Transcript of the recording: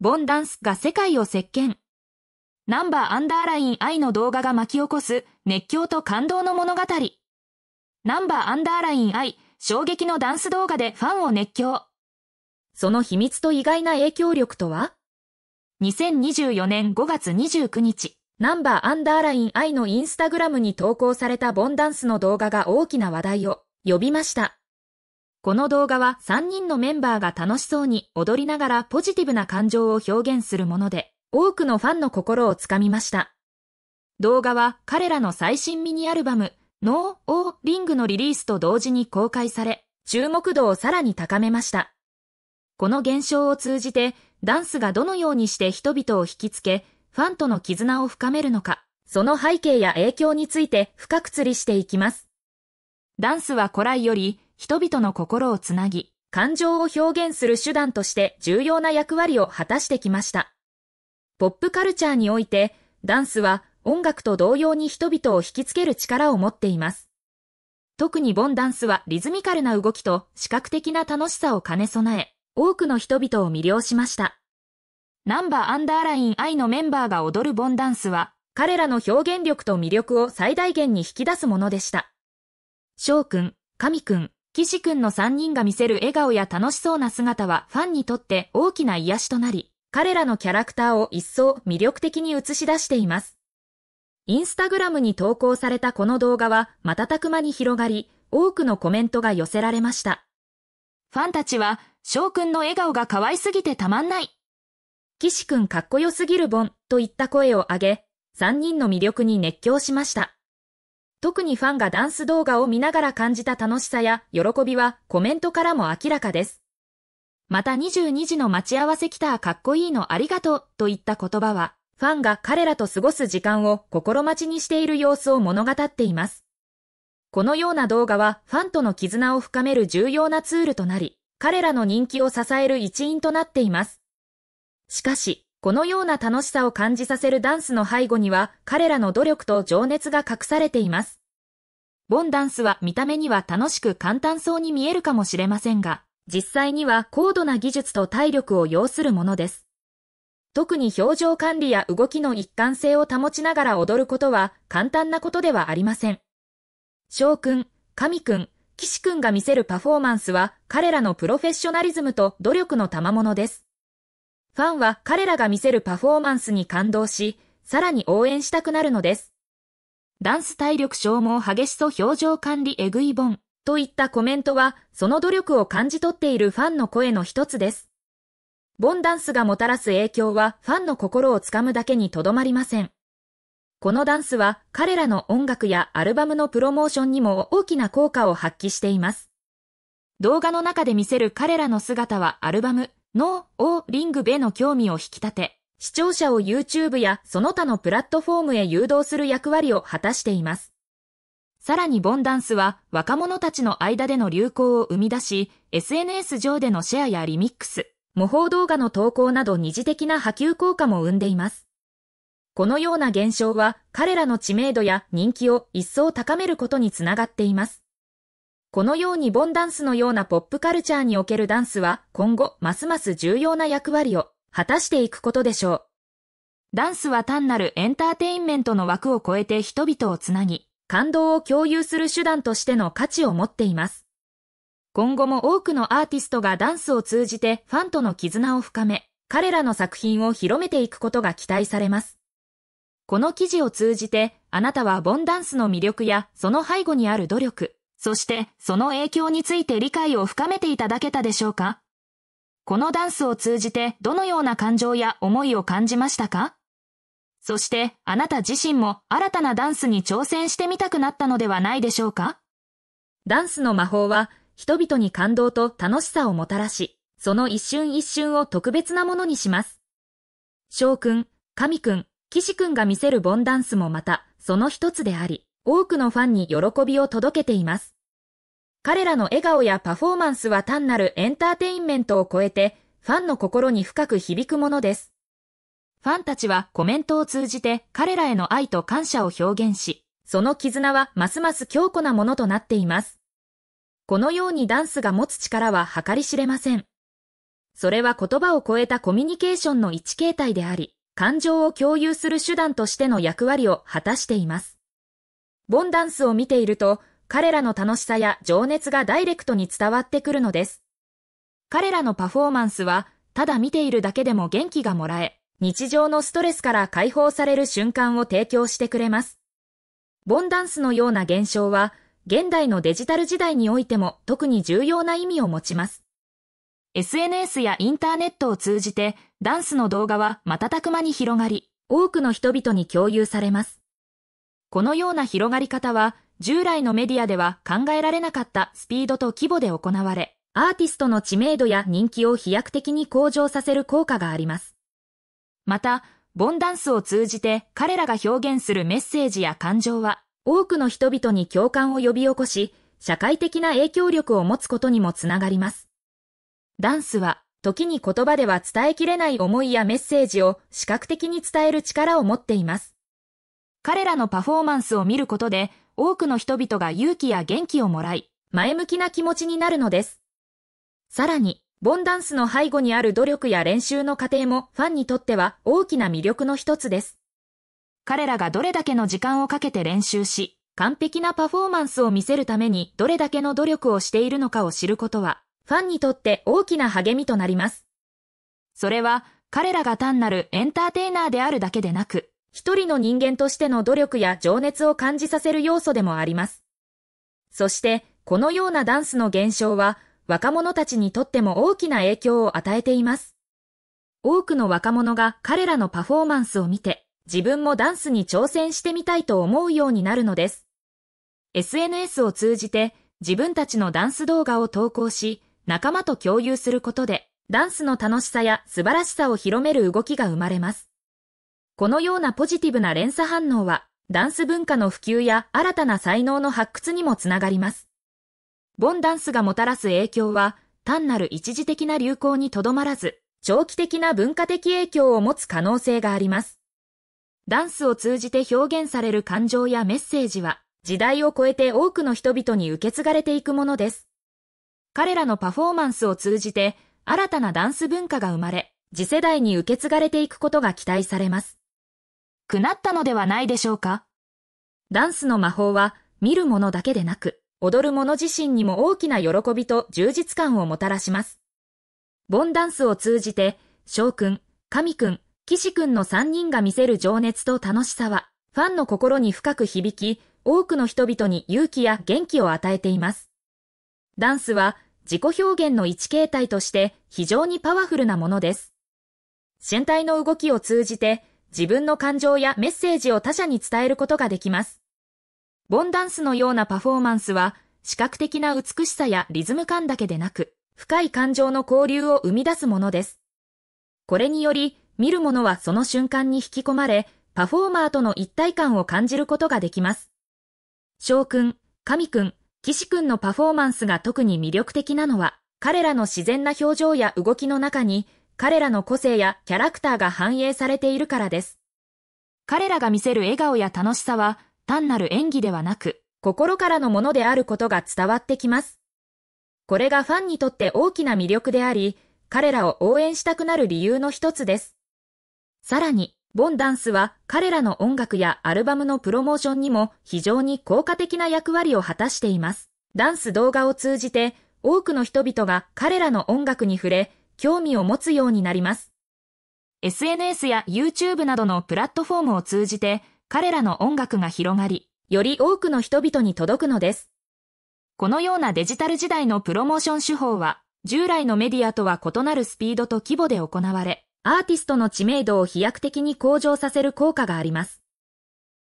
ボンダンスが世界を席巻。ナンバーアンダーライン愛の動画が巻き起こす熱狂と感動の物語。ナンバーアンダーライン愛、衝撃のダンス動画でファンを熱狂。その秘密と意外な影響力とは ?2024 年5月29日、ナンバーアンダーライン愛のインスタグラムに投稿されたボンダンスの動画が大きな話題を呼びました。この動画は3人のメンバーが楽しそうに踊りながらポジティブな感情を表現するもので、多くのファンの心をつかみました。動画は彼らの最新ミニアルバム、ノー・オー・リングのリリースと同時に公開され、注目度をさらに高めました。この現象を通じて、ダンスがどのようにして人々を引きつけ、ファンとの絆を深めるのか、その背景や影響について深く釣りしていきます。ダンスは古来より、人々の心をつなぎ、感情を表現する手段として重要な役割を果たしてきました。ポップカルチャーにおいて、ダンスは音楽と同様に人々を引きつける力を持っています。特にボンダンスはリズミカルな動きと視覚的な楽しさを兼ね備え、多くの人々を魅了しました。ナンバーアンダーライン I のメンバーが踊るボンダンスは、彼らの表現力と魅力を最大限に引き出すものでした。翔くん、神くん、岸くんの3人が見せる笑顔や楽しそうな姿はファンにとって大きな癒しとなり、彼らのキャラクターを一層魅力的に映し出しています。インスタグラムに投稿されたこの動画は瞬く間に広がり、多くのコメントが寄せられました。ファンたちは、翔くんの笑顔が可愛すぎてたまんない。岸くんかっこよすぎるボンといった声を上げ、3人の魅力に熱狂しました。特にファンがダンス動画を見ながら感じた楽しさや喜びはコメントからも明らかです。また22時の待ち合わせ来たかっこいいのありがとうといった言葉は、ファンが彼らと過ごす時間を心待ちにしている様子を物語っています。このような動画はファンとの絆を深める重要なツールとなり、彼らの人気を支える一因となっています。しかし、このような楽しさを感じさせるダンスの背後には彼らの努力と情熱が隠されています。ボンダンスは見た目には楽しく簡単そうに見えるかもしれませんが、実際には高度な技術と体力を要するものです。特に表情管理や動きの一貫性を保ちながら踊ることは簡単なことではありません。翔くん、神くん、騎士くんが見せるパフォーマンスは彼らのプロフェッショナリズムと努力の賜物です。ファンは彼らが見せるパフォーマンスに感動し、さらに応援したくなるのです。ダンス体力消耗激しそ表情管理えぐい本といったコメントは、その努力を感じ取っているファンの声の一つです。ボンダンスがもたらす影響はファンの心をつかむだけにとどまりません。このダンスは彼らの音楽やアルバムのプロモーションにも大きな効果を発揮しています。動画の中で見せる彼らの姿はアルバム、のをリングべの興味を引き立て、視聴者を YouTube やその他のプラットフォームへ誘導する役割を果たしています。さらにボンダンスは若者たちの間での流行を生み出し、SNS 上でのシェアやリミックス、模倣動画の投稿など二次的な波及効果も生んでいます。このような現象は彼らの知名度や人気を一層高めることにつながっています。このようにボンダンスのようなポップカルチャーにおけるダンスは今後ますます重要な役割を果たしていくことでしょう。ダンスは単なるエンターテインメントの枠を超えて人々をつなぎ、感動を共有する手段としての価値を持っています。今後も多くのアーティストがダンスを通じてファンとの絆を深め、彼らの作品を広めていくことが期待されます。この記事を通じて、あなたはボンダンスの魅力やその背後にある努力、そしてその影響について理解を深めていただけたでしょうかこのダンスを通じてどのような感情や思いを感じましたかそしてあなた自身も新たなダンスに挑戦してみたくなったのではないでしょうかダンスの魔法は人々に感動と楽しさをもたらし、その一瞬一瞬を特別なものにします。翔くん、神くん、騎士くんが見せるボンダンスもまた、その一つであり、多くのファンに喜びを届けています。彼らの笑顔やパフォーマンスは単なるエンターテインメントを超えて、ファンの心に深く響くものです。ファンたちはコメントを通じて彼らへの愛と感謝を表現し、その絆はますます強固なものとなっています。このようにダンスが持つ力は計り知れません。それは言葉を超えたコミュニケーションの一形態であり、感情を共有する手段としての役割を果たしています。ボンダンスを見ていると、彼らの楽しさや情熱がダイレクトに伝わってくるのです。彼らのパフォーマンスは、ただ見ているだけでも元気がもらえ、日常のストレスから解放される瞬間を提供してくれます。ボンダンスのような現象は、現代のデジタル時代においても特に重要な意味を持ちます。SNS やインターネットを通じてダンスの動画は瞬く間に広がり、多くの人々に共有されます。このような広がり方は、従来のメディアでは考えられなかったスピードと規模で行われ、アーティストの知名度や人気を飛躍的に向上させる効果があります。また、ボンダンスを通じて彼らが表現するメッセージや感情は、多くの人々に共感を呼び起こし、社会的な影響力を持つことにもつながります。ダンスは、時に言葉では伝えきれない思いやメッセージを視覚的に伝える力を持っています。彼らのパフォーマンスを見ることで、多くの人々が勇気や元気をもらい、前向きな気持ちになるのです。さらに、ボンダンスの背後にある努力や練習の過程もファンにとっては大きな魅力の一つです。彼らがどれだけの時間をかけて練習し、完璧なパフォーマンスを見せるためにどれだけの努力をしているのかを知ることは、ファンにとって大きな励みとなります。それは、彼らが単なるエンターテイナーであるだけでなく、一人の人間としての努力や情熱を感じさせる要素でもあります。そして、このようなダンスの現象は、若者たちにとっても大きな影響を与えています。多くの若者が彼らのパフォーマンスを見て、自分もダンスに挑戦してみたいと思うようになるのです。SNS を通じて、自分たちのダンス動画を投稿し、仲間と共有することで、ダンスの楽しさや素晴らしさを広める動きが生まれます。このようなポジティブな連鎖反応は、ダンス文化の普及や新たな才能の発掘にもつながります。ボンダンスがもたらす影響は、単なる一時的な流行にとどまらず、長期的な文化的影響を持つ可能性があります。ダンスを通じて表現される感情やメッセージは、時代を超えて多くの人々に受け継がれていくものです。彼らのパフォーマンスを通じて、新たなダンス文化が生まれ、次世代に受け継がれていくことが期待されます。くなったのではないでしょうかダンスの魔法は見るものだけでなく、踊る者自身にも大きな喜びと充実感をもたらします。ボンダンスを通じて、翔くん、神くん、岸くんの3人が見せる情熱と楽しさは、ファンの心に深く響き、多くの人々に勇気や元気を与えています。ダンスは自己表現の一形態として非常にパワフルなものです。身体の動きを通じて自分の感情やメッセージを他者に伝えることができます。ボンダンスのようなパフォーマンスは、視覚的な美しさやリズム感だけでなく、深い感情の交流を生み出すものです。これにより、見る者はその瞬間に引き込まれ、パフォーマーとの一体感を感じることができます。翔くん、神くん、岸くんのパフォーマンスが特に魅力的なのは、彼らの自然な表情や動きの中に、彼らの個性やキャラクターが反映されているからです。彼らが見せる笑顔や楽しさは単なる演技ではなく、心からのものであることが伝わってきます。これがファンにとって大きな魅力であり、彼らを応援したくなる理由の一つです。さらに、ボンダンスは彼らの音楽やアルバムのプロモーションにも非常に効果的な役割を果たしています。ダンス動画を通じて多くの人々が彼らの音楽に触れ、興味を持つようになります。SNS や YouTube などのプラットフォームを通じて彼らの音楽が広がり、より多くの人々に届くのです。このようなデジタル時代のプロモーション手法は、従来のメディアとは異なるスピードと規模で行われ、アーティストの知名度を飛躍的に向上させる効果があります。